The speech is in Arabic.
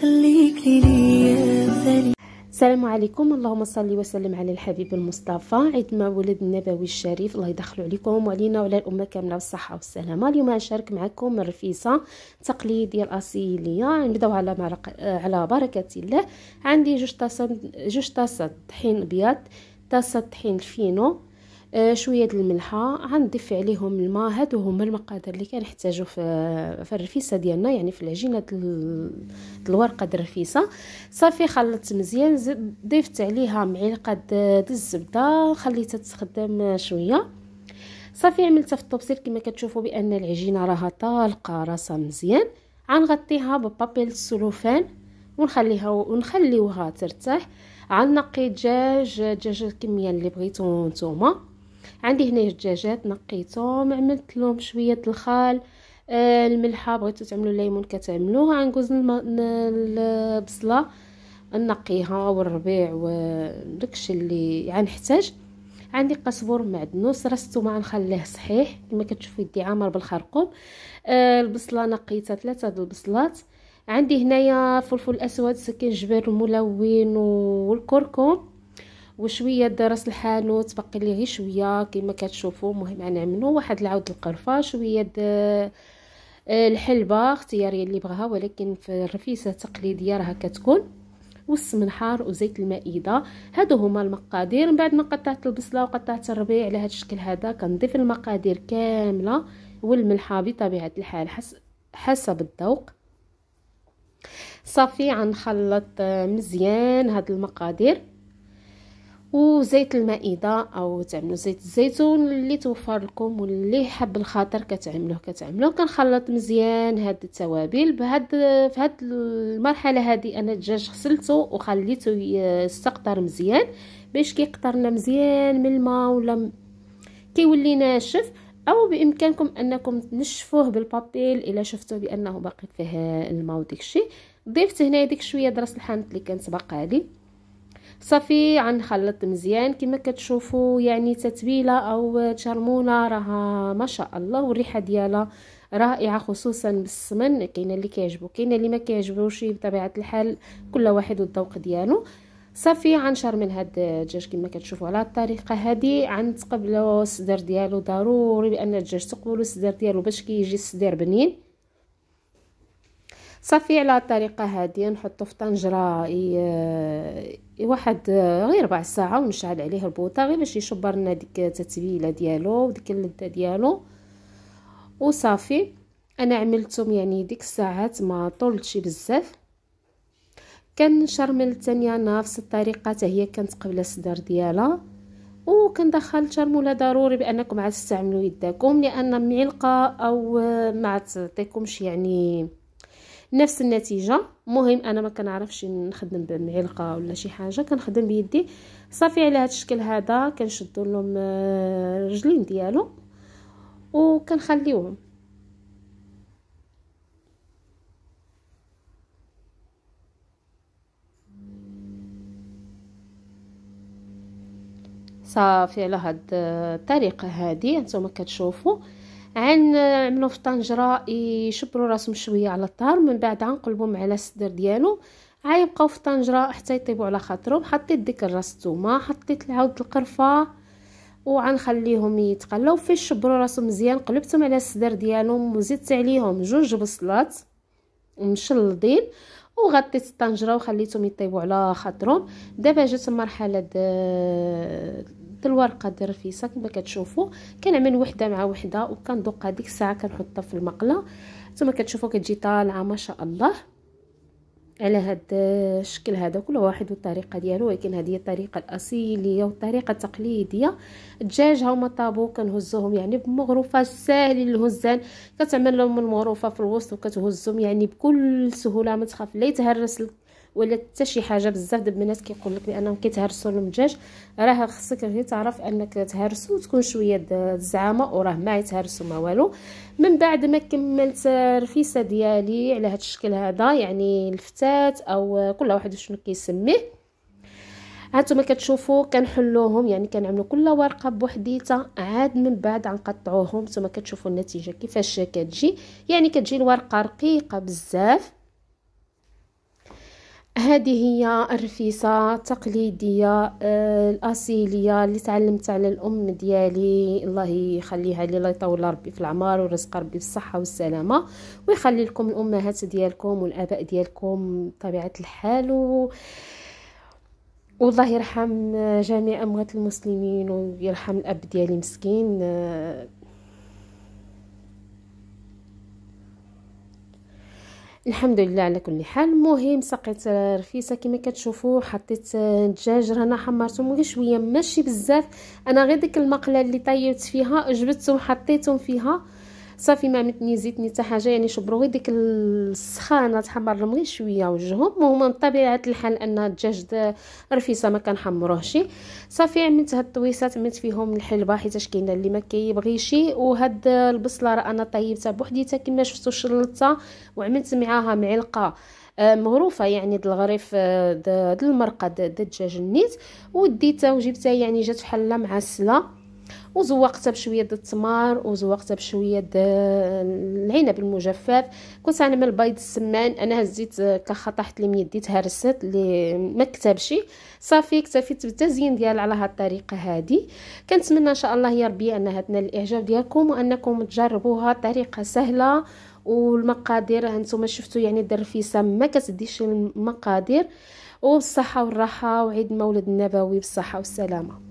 خليك يا غالي السلام عليكم اللهم صل وسلم على الحبيب المصطفى عيد مولد النبوي الشريف الله يدخلو عليكم وعلينا وعلى الامه كامله بالصحه والسلامه اليوم غنشارك معكم الرفيسه تقليديه الاصيليه نبداو على مرق... على بركه الله عندي جوج طاسات جوج طاسات طحين ابيض طاسه طحين الفينو آه، شويه الملحه غنضيف عليهم الماء هادو هما المقادير اللي كنحتاجو في في الرفيسه ديالنا يعني في العجينه الورقه د الرفيسه صافي خلطت مزيان ضفت عليها معلقه د الزبده خليتها تخدم شويه صافي عملتها في الطبسيل كما كتشوفوا بان العجينه راها طالقه راسها مزيان غنغطيها ببابيل السلوفان ونخليها ونخليوها ترتاح غنقي دجاج دجاج الكميه اللي بغيتو نتوما عندي هنا الدجاجات نقيتهم عملت لهم شويه الخال آه الملحه بغيتو تعملوا الليمون كتعملوه غنكوز البصله نقيها والربيع وداكشي اللي غنحتاج عندي قزبور معدنوس راس ما غنخليه صحيح كما كتشوفوا يدي عامر بالخرقوم آه البصله نقيتها ثلاثه د البصلات عندي هنايا فلفل اسود جبير ملون والكركم وشويه درس الحانوت باقي لي غير شويه كما كتشوفوا المهم غنعملو واحد العود القرفه شويه آه، الحلبه اختياريه اللي بغاها ولكن في الرفيسه التقليديه راها كتكون والسمن حار وزيت المائده هادو هما المقادير من بعد ما قطعت البصله وقطعت الربيع على هذا الشكل هذا كنضيف المقادير كامله والملحه بطبيعه الحال حسب الذوق صافي غنخلط آه، مزيان هاد المقادير وزيت المائده او تعملوا زيت الزيتون اللي توفر لكم واللي حب الخاطر كتعملوه كتعملوه كنخلط مزيان هاد التوابل بهاد في هاد المرحله هادي انا الدجاج غسلته وخليته يستقطر مزيان باش كيقطرنا مزيان من الماء ولا كيولي ناشف او بامكانكم انكم تنشفوه بالبابيل الا شفتوا بانه باقي فيه الماء وداكشي ضيفت هنا ديك شويه دراس الحامض اللي كانت باقا لي صافي غنخلط مزيان كما كتشوفوا يعني تتبيله او تشرموله راها ما شاء الله والريحه ديالها رائعه خصوصا بالسمن كاينه اللي كيعجبو كاينه اللي ما كيعجبوش بطبيعه الحال كل واحد والذوق ديالو صافي غنشر من هاد الدجاج كما كتشوفوا على الطريقه هادي غنتقبلوا الصدر ديالو ضروري بان الدجاج تقبلوا الصدر ديالو باش كيجي كي الصدر بنين صافي على الطريقه هذه نحطو في طنجره آه، واحد آه، غير ربع ساعه ونشعل عليه البوطه غير باش يشبر لنا ديك التتبيله ديالو وديك اللذه ديالو وصافي انا عملتهم يعني ديك الساعات ما طولتش بزاف كنشرمل الثانيه نفس الطريقه حتى هي كانت قبل الصدر ديالها وكندخل الشرموله ضروري بانكم عاد تستعملوا يداكم لان معلقه او آه، ما تعطيكمش يعني نفس النتيجه مهم انا ما كنعرفش نخدم بمعلقه ولا شي حاجه كنخدم بيدي صافي على هذا الشكل هذا كنشدو لهم آه، الرجلين ديالو وكنخليوهم صافي على هاد آه، الطريقه هادي نتوما كتشوفوا عن عملو في طنجره يشبروا راسهم شويه على الطهر من بعد غنقلبهم على الصدر ديالو عا يبقاو في الطنجره حتى يطيبوا على خاطرهم حطيت ديك الراس الثومه حطيت العود القرفه وغنخليهم يتقلاو في شبروا راسهم مزيان قلبتهم على الصدر ديالهم وزدت عليهم جوج بصلات مشلضين وغطيت الطنجره وخليتهم يطيبوا على خاطرهم دابا جات المرحله الورقه ديال الرفيسه كما كتشوفوا كنعمل وحده مع وحده وكندوق هذيك الساعه كنحطها في المقله ثم كتشوفوا كتجي طالعه ما شاء الله على هذا الشكل هذا كل واحد والطريقه ديالو ولكن هذه هي الطريقه الاصيليه والطريقه التقليديه الدجاج هما طابو كنهزوهم يعني بمغرفه ساهلين الهزان كتعمل لهم المغرفه في الوسط وكتهزهم يعني بكل سهوله ما تخاف لا يتهرس ولا حتى شي حاجه بزاف دابا الناس كيقول لك بانهم كيتهرسوا الدجاج راه خصك غير تعرف انك تهرسو وتكون شويه الزعامه وراه ما يتهرسوا ما والو من بعد ما كملت الرفيسه ديالي على هذا الشكل هذا يعني الفتات او كل واحد شنو كيسميه هانتوما كتشوفوا كنحلوهم يعني كنعملو كل ورقه بوحديتها عاد من بعد غنقطعوهم نتوما كتشوفوا النتيجه كيفاش كتجي يعني كتجي الورقه رقيقه بزاف هذه هي الرفيسة التقليدية آه، الأصيلية اللي تعلمت على الأم ديالي الله يخليها لي الله يطول ربي في العمر ورزق ربي بالصحة والسلامة ويخلي لكم الأمهات ديالكم والآباء ديالكم بطبيعة الحال و... والله يرحم جميع أموات المسلمين ويرحم الأب ديالي مسكين آه، الحمد لله على كل حال مهم سقيت رفيسه كما كتشوفوا حطيت الدجاج رانا حمرتهم غير شويه ماشي بزاف انا غير ديك المقله اللي طيبت فيها جبدتهم حطيتهم فيها صافي ما متني زيتني حتى حاجه يعني شبروا غير ديك السخانه تحمر لهم غير شويه وجههم وهما من طبيعه الحال ان الدجاج رفيسه ما كنحمروهش صافي عملت هاد الطويسات عملت فيهم الحلبه حيتاش كاينه اللي ما كيبغيش وهاد البصله راه انا طيبتها بوحديتها كما شفتوا شللتها وعملت معاها معلقه آه، مغروفه يعني د الغريف آه، د المرقه د الدجاج النيت وديتها وجبتها يعني جات بحال معسله وزوقتها بشويه د التمر وزوقتها بشويه د العنب المجفف كنت غنعمل البيض السمان انا هزيت كخطحت لي من يدي تهرست لي ما كتبشي صافي اكتفيت بالتزيين ديال على هاد الطريقه هادي كنتمنى ان شاء الله يا ربي انها تنال الاعجاب ديالكم وانكم تجربوها طريقه سهله والمقادير هانتوما شفتوا يعني الدرفيسه ما كتديش المقادير وبالصحه والراحه وعيد مولد النبوي بالصحه والسلامه